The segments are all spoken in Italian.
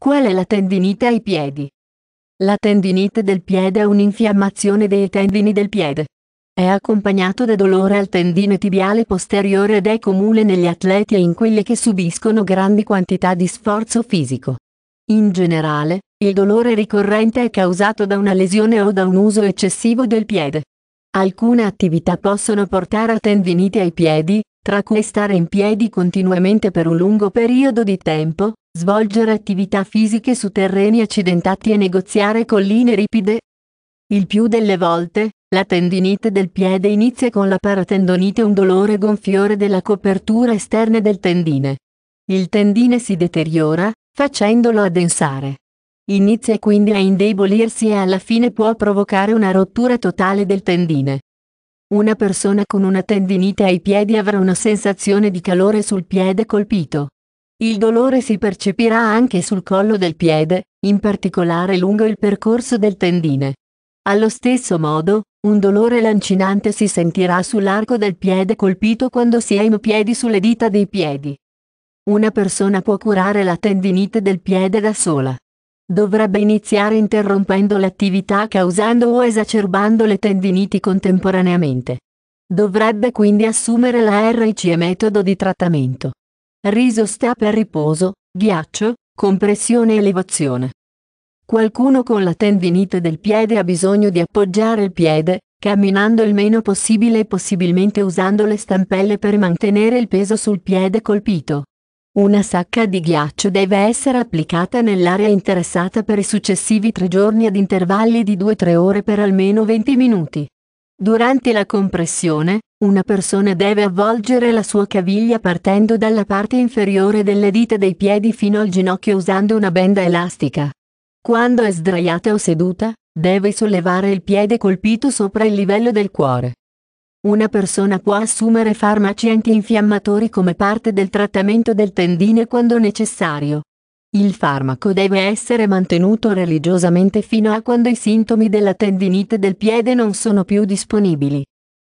Qual è la tendinite ai piedi? La tendinite del piede è un'infiammazione dei tendini del piede. È accompagnato da dolore al tendine tibiale posteriore ed è comune negli atleti e in quelli che subiscono grandi quantità di sforzo fisico. In generale, il dolore ricorrente è causato da una lesione o da un uso eccessivo del piede. Alcune attività possono portare a tendinite ai piedi, tra cui stare in piedi continuamente per un lungo periodo di tempo, svolgere attività fisiche su terreni accidentati e negoziare colline ripide. Il più delle volte, la tendinite del piede inizia con la paratendonite un dolore gonfiore della copertura esterna del tendine. Il tendine si deteriora, facendolo addensare. Inizia quindi a indebolirsi e alla fine può provocare una rottura totale del tendine. Una persona con una tendinite ai piedi avrà una sensazione di calore sul piede colpito. Il dolore si percepirà anche sul collo del piede, in particolare lungo il percorso del tendine. Allo stesso modo, un dolore lancinante si sentirà sull'arco del piede colpito quando si è in piedi sulle dita dei piedi. Una persona può curare la tendinite del piede da sola. Dovrebbe iniziare interrompendo l'attività causando o esacerbando le tendiniti contemporaneamente. Dovrebbe quindi assumere la RIC metodo di trattamento riso sta per riposo, ghiaccio, compressione e elevazione. Qualcuno con la tendinite del piede ha bisogno di appoggiare il piede, camminando il meno possibile e possibilmente usando le stampelle per mantenere il peso sul piede colpito. Una sacca di ghiaccio deve essere applicata nell'area interessata per i successivi tre giorni ad intervalli di 2-3 ore per almeno 20 minuti. Durante la compressione, una persona deve avvolgere la sua caviglia partendo dalla parte inferiore delle dita dei piedi fino al ginocchio usando una benda elastica. Quando è sdraiata o seduta, deve sollevare il piede colpito sopra il livello del cuore. Una persona può assumere farmaci antinfiammatori come parte del trattamento del tendine quando necessario, il farmaco deve essere mantenuto religiosamente fino a quando i sintomi della tendinite del piede non sono più disponibili.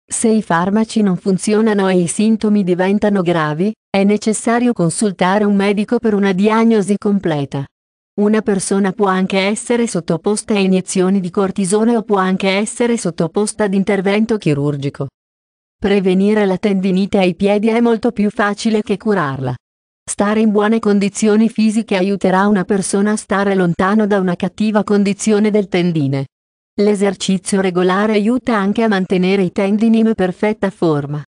Se i farmaci non funzionano e i sintomi diventano gravi, è necessario consultare un medico per una diagnosi completa. Una persona può anche essere sottoposta a iniezioni di cortisone o può anche essere sottoposta ad intervento chirurgico. Prevenire la tendinite ai piedi è molto più facile che curarla. Stare in buone condizioni fisiche aiuterà una persona a stare lontano da una cattiva condizione del tendine. L'esercizio regolare aiuta anche a mantenere i tendini in perfetta forma.